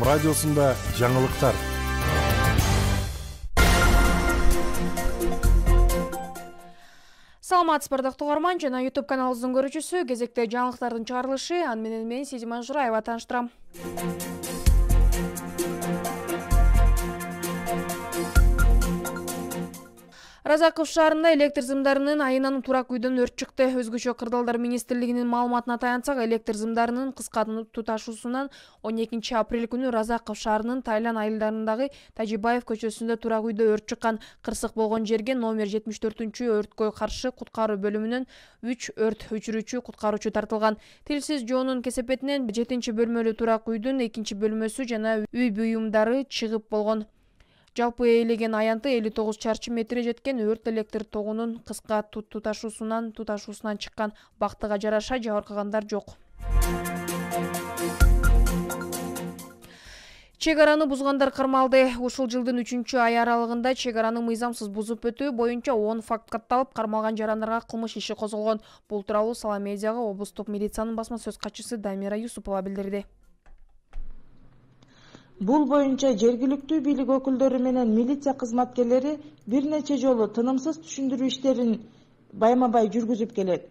радиосында радиосунда жаңылыктар саламатсызбы ардактуу угарман жана ютуб каналыбыздын көрүүчүсү кезекте жаңылыктардын чыгарылышы аны менен мен сезиман жураева тааныштырам разаков шаарында электр зымдарынын айынан турак үйдөн өрт чыкты өзгөчө кырдаалдар министрлигинин маалыматына таянсак электр зымдарынын кыска туташуусунан он экинчи апрель күнү разаков шаарынын тайлан айылдарындагы тажибаев көчөсүндө турак үйдө өрт чыккан кырсык болгон жерге номер жетимиш төртүнчү өрткө каршы куткаруу бөлүмүнөн үч өрт өчүрүүчү куткаруучу тартылган тилсиз жоонун кесепетинен жетинчи бөлмөлүү турак үйдүн экинчи бөлмөсү жана үй буюмдары чыгып болгон жалпы ээлеген аянты элүү тогуз чарчы метрге жеткен өрт электр тогунун кыска туташуусунан туташуусунан чыккан бактыга жараша жабыркагандар жок чек араны бузгандар кармалды ушул жылдын үчүнчү ай аралыгында чек араны мыйзамсыз бузуп өтүү боюнча он факт катталып кармалган жарандарга кылмыш иши козголгон бул тууралуу сала медиага облустук милициянын басма сөз катчысы дамира юсупова билдирди бул боюнча жергиликтүү бийлик өкүлдөрү менен милиция кызматкерлери бир нече жолу тынымсыз түшүндүрүү иштерин байма бай жүргүзүп келет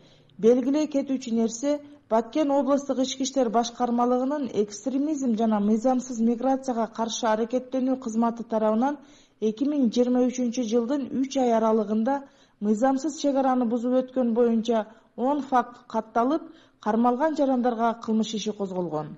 белгилей кетүүчү нерсе баткен облустук ички иштер башкармалыгынын экстремизм жана мыйзамсыз миграцияга каршы аракеттенүү кызматы тарабынан эки миң жыйырма үчүнчү жылдын үч ай аралыгында мыйзамсыз чек араны бузуп өткөн боюнча он факт катталып кармалган жарандарга кылмыш иши козголгон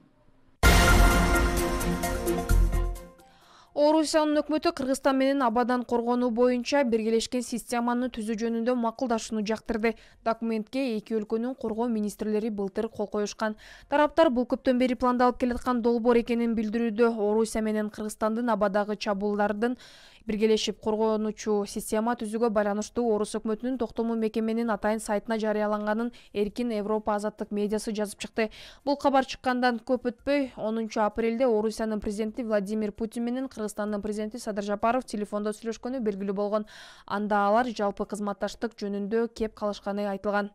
орусиянын өкмөтү кыргызстан менен абадан коргонуу боюнча биргелешкен системаны түзүү жөнүндө макулдашууну жактырды документке эки өлкөнүн коргоо министрлери былтыр кол коюшкан тараптар бул көптөн бери пландалып келеаткан долбоор экенин билдирүүдө орусия менен кыргызстандын абадагы чабуулдардын биргелешип коргонуучу система түзүүгө байланыштуу орус өкмөтүнүн токтому мекеменин атайын сайтына жарыяланганын эркин европа азаттык медиасы жазып чыкты бул кабар чыккандан көп өтпөй онунчу апрелде орусиянын президенти владимир путин менен кыргызстандын президенти садыр жапаров телефондо сүйлөшкөнү белгилүү болгон анда алар жалпы кызматташтык жөнүндө кеп калышканы айтылган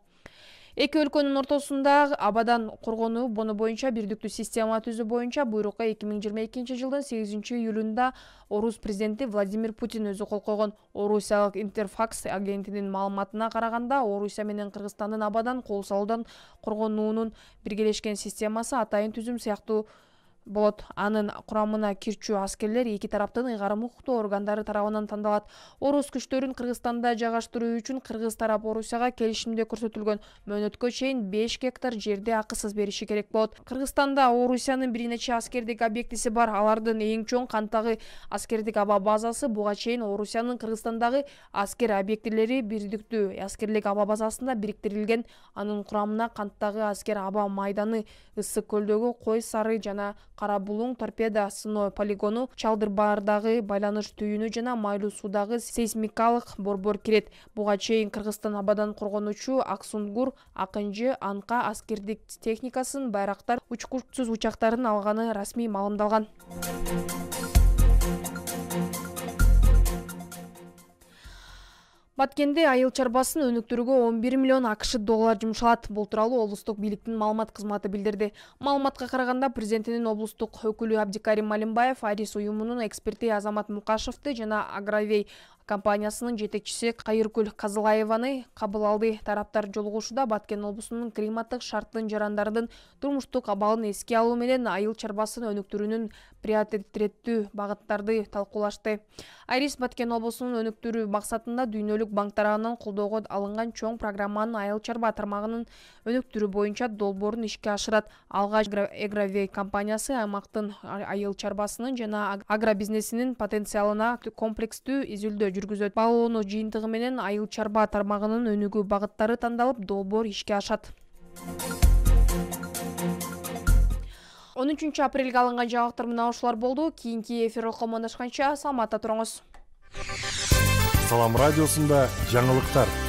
эки өлкөнүн ортосунда абадан коргонуу бону боюнча бирдиктүү система түзүү боюнча буйрукка эки миң жыйырма экинчи жылдын сегизинчи июлунда орус президенти владимир путин өзү кол койгон орусиялык интерфакс агенттинин маалыматына караганда орусия менен кыргызстандын абадан кол салуудан коргонуунун биргелешкен системасы атайын түзүм сыяктуу болот анын курамына кирчү аскерлер эки тараптын ыйгарым укуктуу органдары тарабынан тандалат орус күчтөрүн кыргызстанда жайгаштыруу үчүн кыргыз тарап орусияга келишимде көрсөтүлгөн мөөнөткө чейин беш гектар жерди акысыз бериши керек болот кыргызстанда орусиянын бир нече аскердик объектиси бар алардын эң чоң кантагы аскердик аба базасы буга чейин орусиянын кыргызстандагы аскер объектилери бирдиктүү аскерлик аба базасында бириктирилген анын курамына канттагы аскер аба майданы ысык көлдөгү кой сары жана кара булуң торпедо сыноо полигону чалдырбаардагы байланыш түйүнү жана майлуу суудагы сейсмикалык борбор кирет буга чейин кыргызстан абадан коргонуучу аксунгур акынжы анка аскердик техникасын байрактар учкучсуз учактарын алганы расмий маалымдалган баткенде айыл чарбасын өнүктүрүүгө 11 миллион акш доллар жумшалат Бұл тууралуу облыстық биліктің маалымат кызматы билдирди маалыматка қарағанда президентинин облыстық өкілі абдикарим малимбаев арис уюмунун эксперти азамат мұқашыфты жана агравей компаниясынын жетекчиси кайыркүл казылаеваны кабыл алды тараптар жолугушууда баткен облусунун климаттык шарттын жарандардын турмуштук абалын эске алуу менен айыл чарбасын өнүктүрүүнүн приоритеттүү багыттарды талкуулашты айрис баткен облусун өнүктүрүү максатында дүйнөлүк банк тарабынан колдоого алынган чоң программанын айыл чарба тармагынын өнүктүрүү боюнча долбоорун ишке ашырат алгач компаниясы аймактын айыл чарбасынын жана агробизнесинин потенциалына комплекстүү изилдөө жүргүзөт баоону жыйынтыгы менен айыл чарба тармагынын өнүгүү багыттары тандалып долбоор ишке ашат он үчүнчү апрелге алынган жаңылыктар мына ушулар болду кийинки эфир арку саламатта туруңуз салам радиосунда жаңылыктар